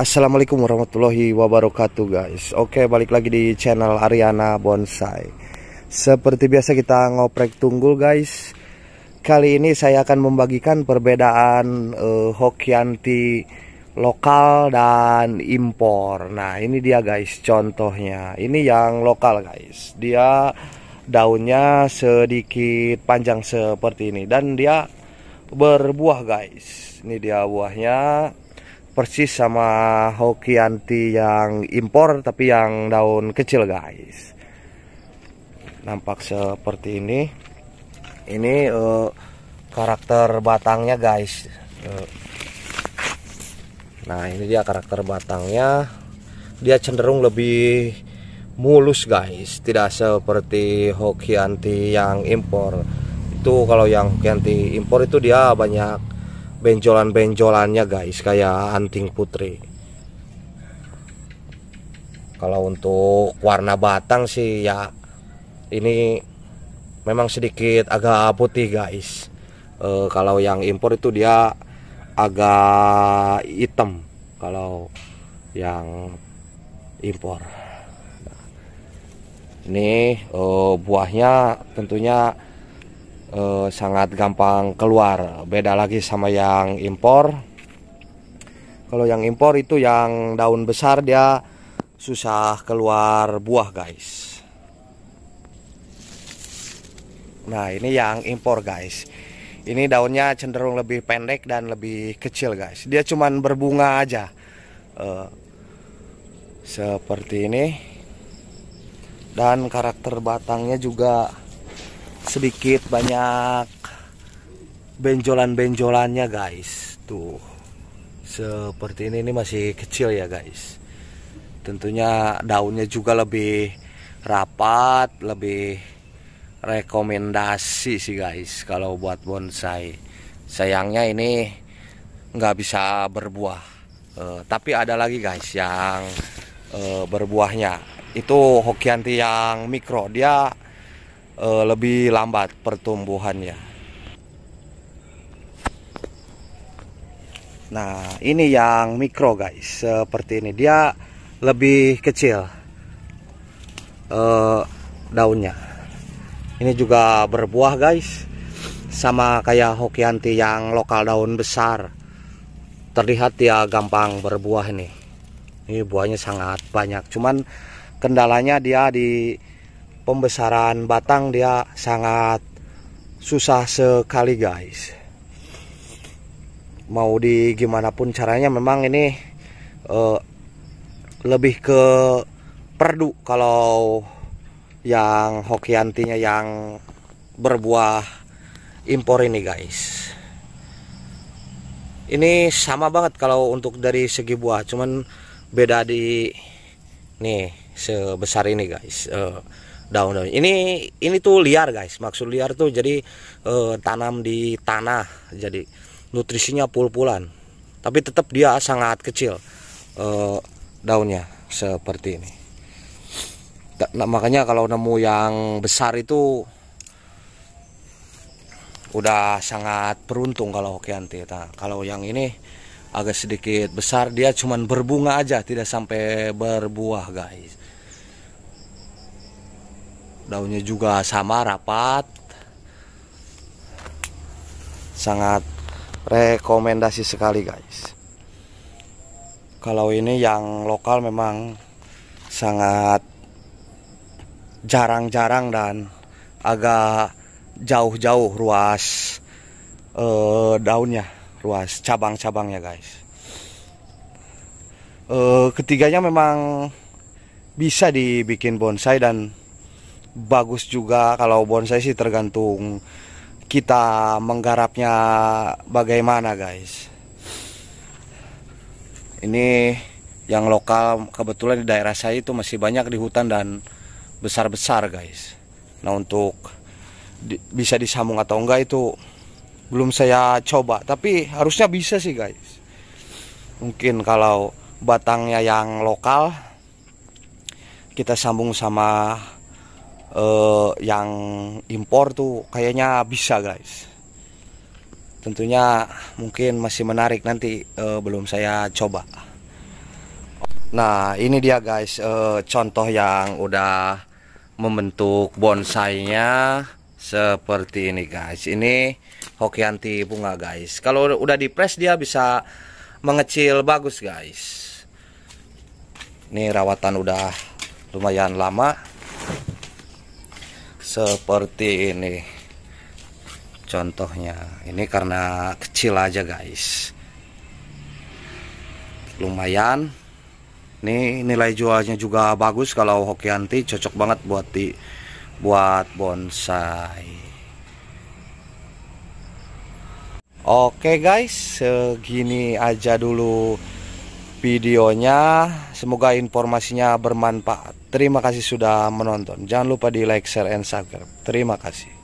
Assalamualaikum warahmatullahi wabarakatuh guys Oke balik lagi di channel Ariana Bonsai Seperti biasa kita ngoprek tunggul guys Kali ini saya akan membagikan perbedaan uh, eh, Hokianti lokal dan impor Nah ini dia guys contohnya Ini yang lokal guys Dia daunnya sedikit panjang seperti ini Dan dia berbuah guys Ini dia buahnya persis sama Hokianti yang impor tapi yang daun kecil guys nampak seperti ini ini uh, karakter batangnya guys uh. nah ini dia karakter batangnya dia cenderung lebih mulus guys tidak seperti Hokianti yang impor itu kalau yang Hokianti impor itu dia banyak benjolan-benjolannya guys kayak anting putri kalau untuk warna batang sih ya ini memang sedikit agak putih guys e, kalau yang impor itu dia agak hitam kalau yang impor nah, ini e, buahnya tentunya eh, sangat gampang keluar. Beda lagi sama yang impor. Kalau yang impor itu yang daun besar dia susah keluar buah, guys. Nah, ini yang impor, guys. Ini daunnya cenderung lebih pendek dan lebih kecil, guys. Dia cuman berbunga aja. Eh, seperti ini. Dan karakter batangnya juga sedikit banyak benjolan-benjolannya guys tuh seperti ini ini masih kecil ya guys tentunya daunnya juga lebih rapat lebih rekomendasi sih guys kalau buat bonsai sayangnya ini nggak bisa berbuah e, tapi ada lagi guys yang e, berbuahnya itu hokianti yang mikro dia uh, lebih lambat pertumbuhannya. Nah, ini yang mikro guys, seperti ini. Dia lebih kecil uh, daunnya. Ini juga berbuah guys, sama kayak hokianti yang lokal daun besar. Terlihat dia gampang berbuah ini. Ini buahnya sangat banyak, cuman kendalanya dia di pembesaran batang dia sangat susah sekali guys mau di gimana pun caranya memang ini uh, lebih ke perdu kalau yang hokiantinya yang berbuah impor ini guys ini sama banget kalau untuk dari segi buah cuman beda di nih sebesar ini guys uh, daun daun ini ini tuh liar guys maksud liar tuh jadi e, tanam di tanah jadi nutrisinya pul-pulan tapi tetap dia sangat kecil e, daunnya seperti ini nah, makanya kalau nemu yang besar itu udah sangat beruntung kalau Kianti nah, kalau yang ini agak sedikit besar dia cuman berbunga aja tidak sampai berbuah guys daunnya juga sama rapat sangat rekomendasi sekali guys kalau ini yang lokal memang sangat jarang-jarang dan agak jauh-jauh ruas uh, daunnya ruas cabang-cabangnya guys uh, ketiganya memang bisa dibikin bonsai dan bagus juga kalau bonsai sih tergantung kita menggarapnya bagaimana guys ini yang lokal kebetulan di daerah saya itu masih banyak di hutan dan besar-besar guys nah untuk di, bisa disambung atau enggak itu belum saya coba tapi harusnya bisa sih guys mungkin kalau batangnya yang lokal kita sambung sama uh, yang impor tuh kayaknya bisa guys tentunya mungkin masih menarik nanti uh, belum saya coba nah ini dia guys uh, contoh yang udah membentuk bonsainya seperti ini guys ini hokianti bunga guys kalau udah di press dia bisa mengecil bagus guys ini rawatan udah lumayan lama seperti ini contohnya ini karena kecil aja guys lumayan ini nilai jualnya juga bagus kalau Hokianti cocok banget buat di buat bonsai Oke guys segini aja dulu videonya semoga informasinya bermanfaat Terima kasih sudah menonton. Jangan lupa di like, share, and subscribe. Terima kasih.